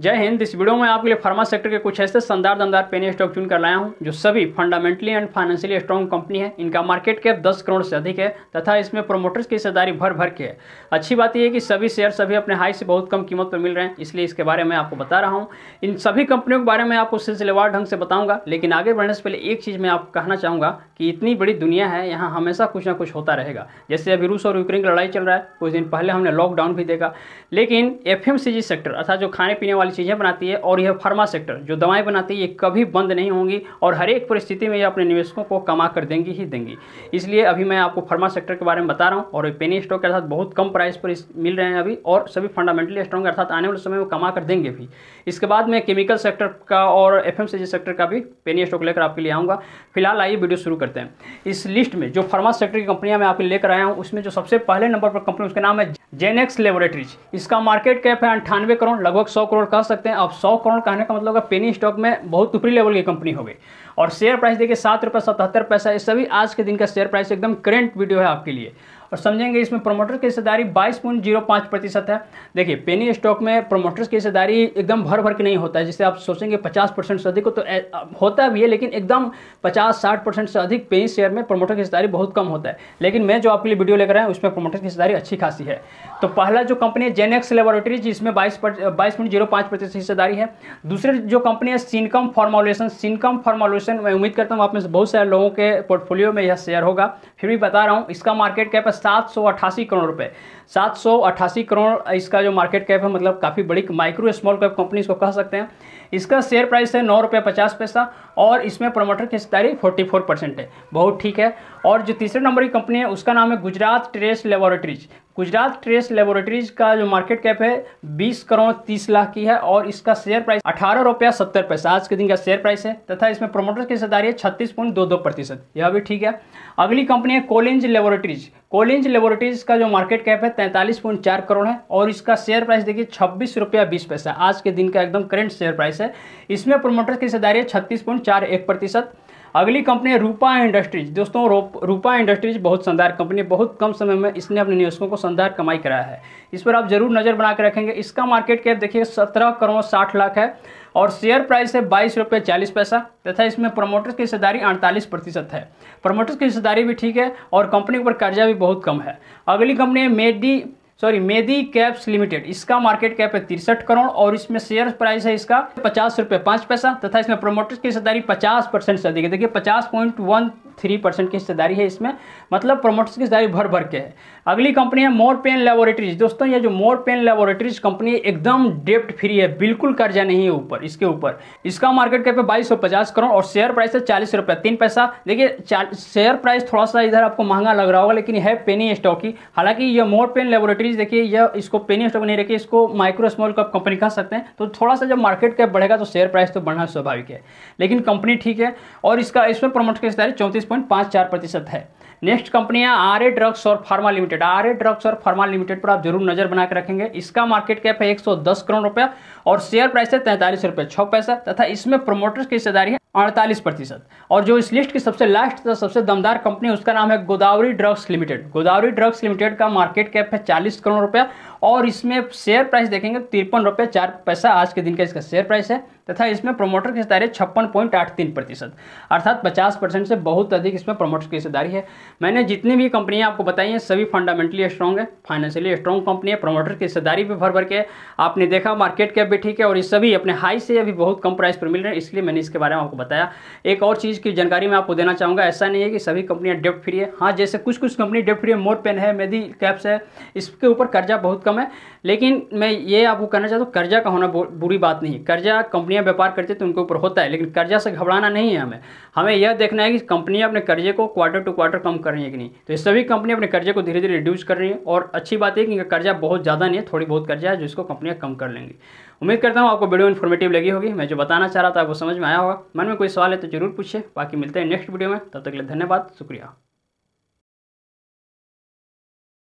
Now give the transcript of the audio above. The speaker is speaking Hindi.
जय हिंद इस वीडियो में आपके लिए फार्मा सेक्टर के कुछ ऐसे शानदार दमदार पेनी स्टॉक चुन कर लाया हूं जो सभी fundamentally and financially strong company है इनका मार्केट कैप 10 करोड़ से अधिक है तथा इसमें प्रोमोटर्स की हिस्सेदारी भर भर के है अच्छी बात यह है कि सभी शेयर सभी अपने हाई से बहुत कम कीमत पर मिल रहे हैं इसलिए इसके बारे में आपको बता रहा हूँ इन सभी कंपनियों के बारे में आपको सिलसिलेवार ढंग से बताऊँगा लेकिन आगे बढ़ने से पहले एक चीज़ मैं आपको कहना चाहूँगा कि इतनी बड़ी दुनिया है यहाँ हमेशा कुछ ना कुछ होता रहेगा जैसे अभी रूस और यूक्रेन की लड़ाई चल रहा है कुछ दिन पहले हमने लॉकडाउन भी देखा लेकिन एफ सेक्टर अर्थात जो खाने पीने वाले वाली चीज़ें बनाती है और यह फार्मा सेक्टर जो दवाएं बनाती है ये कभी बंद नहीं होंगी और हर एक परिस्थिति में ये अपने निवेशकों को कमा कर देंगी ही देंगी इसलिए अभी मैं आपको फार्मा सेक्टर के बारे में बता रहा हूँ और पेनी स्टॉक के साथ बहुत कम प्राइस पर मिल रहे हैं अभी और सभी फंडामेंटली स्ट्रॉन्ग अर्थात आने वाले समय में कमा कर देंगे भी इसके बाद मैं केमिकल सेक्टर का और एफ सेक्टर का भी पेनी स्टॉक लेकर आपके लिए आऊँगा फिलहाल आइए वीडियो शुरू करते हैं इस लिस्ट में जो फार्मा सेक्टर की कंपनियाँ मैं आपके लेकर आया हूँ उसमें जो सबसे पहले नंबर पर कंपनी उसका नाम है जेनेक्स लेबोरेटरीज इसका मार्केट कैप है अंठानवे करोड़ लगभग सौ करोड़ कह सकते हैं अब सौ करोड़ कहने का मतलब पेनी स्टॉक में बहुत ऊपरी लेवल की कंपनी हो गई और शेयर प्राइस देखिए सात रुपये सतहत्तर पैसा ये सभी आज के दिन का शेयर प्राइस एकदम करेंट वीडियो है आपके लिए और समझेंगे इसमें प्रोमोटर की हिस्सेदारी बाईस पॉइंट जीरो पाँच प्रतिशत है देखिए पेनी स्टॉक में प्रोमोटर्स की हिस्सेदारी एकदम भर भर के नहीं होता है जिससे आप सोचेंगे पचास परसेंट से अधिक हो तो ए, होता भी है लेकिन एकदम पचास साठ परसेंट से अधिक पेनी शेयर में प्रोमोटर की हिस्सेदारी बहुत कम होता है लेकिन मैं जो आपके लिए वीडियो लेकर आया उसमें प्रोमोटर की हिस्सेदारी अच्छी खासी है तो पहला जो कंपनी है जेनेक्स लेबोरेटरी जिसमें बाईस बाईस पॉइंट जीरो प्रतिशत हिस्सेदारी है दूसरी जो कंपनी है सिनकम फॉर्मोलेशन सिनकम फॉर्मोलेशन मैं उम्मीद करता हूँ आप में से बहुत सारे लोगों के पोर्टफोलियो में यह शेयर होगा फिर भी बता रहा हूँ इसका मार्केट कैप है सात सौ अट्ठासी करोड़ रुपए सात सौ अट्ठासी करोड़ इसका जो मार्केट कैप है मतलब काफ़ी बड़ी माइक्रो स्मॉल कैप कंपनी इसको कह सकते हैं इसका शेयर प्राइस है नौ रुपये पचास पैसा और इसमें प्रमोटर की हिस्सेदारी फोर्टी फोर परसेंट है बहुत ठीक है और जो तीसरे नंबर की कंपनी है उसका नाम है Gujarat Terce laboratories Gujarat Terce laboratories का जो मार्केट कैप है 20 करोड़ 30 लाख की है और इसका शेयर प्राइस अठारह रुपया सत्तर पैसा आज के दिन का शेयर प्राइस है तथा इसमें प्रोमोटर्स की हिस्सेदारी है छत्तीस पॉइंट दो दो प्रतिशत यह भी ठीक है अगली कंपनी है कोलिंज लेबोरेटरीज कोलेंज लेबोरेटरीज का जो मार्केट कैप है तैंतालीस पॉइंट चार करोड़ है और इसका शेयर प्राइस देखिए छब्बीस रुपया बीस पैसा आज के दिन का एकदम करेंट शेयर प्राइस है इसमें प्रोमोटर्स की हिस्सेदारी है छत्तीस पॉइंट चार एक प्रतिशत अगली कंपनी है रूपा इंडस्ट्रीज दोस्तों रूपा इंडस्ट्रीज बहुत शानदार कंपनी बहुत कम समय में इसने अपने निवेशकों को शानदार कमाई कराया है इस पर आप जरूर नज़र बना के रखेंगे इसका मार्केट कैप देखिए सत्रह करोड़ साठ लाख है और शेयर प्राइस है बाईस रुपये चालीस पैसा तथा इसमें प्रमोटर्स की हिस्सेदारी अड़तालीस प्रतिशत है प्रमोटर्स की हिस्सेदारी भी ठीक है और कंपनी पर कर्जा भी बहुत कम है अगली कंपनी है Medi sorry Medicaps limited इसका मार्केट कैप है तिरसठ करोड़ और इसमें शेयर प्राइस है इसका पचास रुपये पाँच पैसा तथा इसमें प्रोमोटर्स की हिस्सेदारी पचास परसेंट से अधिक है देखिए पचास पॉइंट वन थ्री परसेंट की हिस्सेदारी है इसमें मतलब प्रमोटर्स की हिस्सेदारी भर भर के है अगली कंपनी है मोर पेन लेबोरेटरीज दोस्तों ये जो मोर पेन लेबोरेटरीज कंपनी एकदम डेप्ट फ्री है बिल्कुल कर्जा नहीं है ऊपर इसके ऊपर इसका मार्केट कैप है बाईस करोड़ और शेयर प्राइस है चालीस रुपये तीन पैसा देखिए शेयर प्राइस थोड़ा सा इधर आपको महंगा लग रहा होगा लेकिन है पेनी स्टॉक ही हालांकि ये मोर पेन लेबोरेटरीज देखिए यह इसको पेनी स्टॉक नहीं रखिए इसको माइक्रो स्मॉल कप कंपनी कह सकते हैं तो थोड़ा सा जब मार्केट कैप बढ़ेगा तो शेयर प्राइस तो बढ़ना स्वाभाविक है लेकिन कंपनी ठीक है और इसका इसमें प्रमोट की हिस्सेदारी चौंतीस पॉइंट चार प्रतिशत है नेक्स्ट कंपनियां आर ए ड्रग्स और pharma limited Aarey drugs और फार्मा लिमिटेड पर आप जरूर नजर बना के रखेंगे इसका मार्केट कैप है 110 करोड़ रुपया और शेयर प्राइस है तैंतालीस रुपये छः पैसा तथा इसमें प्रोमोटर्स की हिस्सेदारी है अड़तालीस प्रतिशत और जो इस लिस्ट की सबसे लास्ट तथा सबसे दमदार कंपनी उसका नाम है Godavari drugs limited Godavari drugs limited का मार्केट कैप है चालीस करोड़ रुपया और इसमें शेयर प्राइस देखेंगे तिरपन रुपये चार पैसा आज के दिन का इसका शेयर प्राइस है तथा इसमें प्रोमोटर की हिस्सेदारी छप्पन पॉइंट आठ तीन प्रतिशत अर्थात पचास परसेंट से बहुत अधिक इसमें प्रोमोटर की हिस्सेदारी है मैंने जितनी भी कंपनियां आपको बताई हैं सभी फंडामेंटली स्ट्रॉन्ग है फाइनेंशियली स्ट्रॉन्ग कंपनी है प्रोमोटर की हिस्सेदारी भी भर भर के आपने देखा मार्केट कैप भी ठीक है और ये सभी अपने हाई से अभी बहुत कम प्राइस पर मिल रहे हैं इसलिए मैंने इसके बारे में आपको बताया बताया एक और चीज़ की जानकारी मैं आपको देना चाहूँगा ऐसा नहीं है कि सभी कंपनियाँ डेप्ट फ्री है हाँ जैसे कुछ कुछ कंपनी डेप्ट फ्री है मोर पेन है मेदी कैप्स है इसके ऊपर कर्जा बहुत कम है लेकिन मैं ये आपको कहना चाहता हूँ कर्जा का होना बुरी बात नहीं कर्जा कंपनियाँ व्यापार करती तो उनके ऊपर होता है लेकिन कर्जा से घबराना नहीं है हमें हमें यह देखना है कि कंपनियाँ अपने कर्जे को क्वार्टर टू क्वार्टर कम कर रही है कि नहीं तो सभी कंपनी अपने कर्जे को धीरे धीरे रिड्यूस कर रही है और अच्छी बात है कि कर्जा बहुत ज़्यादा नहीं है थोड़ी बहुत कर्जा है जिसको कंपनियाँ कम कर लेंगी उम्मीद करता हूँ आपको वीडियो इन्फॉर्मेटिव लगी होगी मैं जो बताना चाह रहा था आपको समझ में आया होगा मन में कोई सवाल है तो जरूर पूछे बाकी मिलते हैं नेक्स्ट वीडियो में तब तक के लिए धन्यवाद शुक्रिया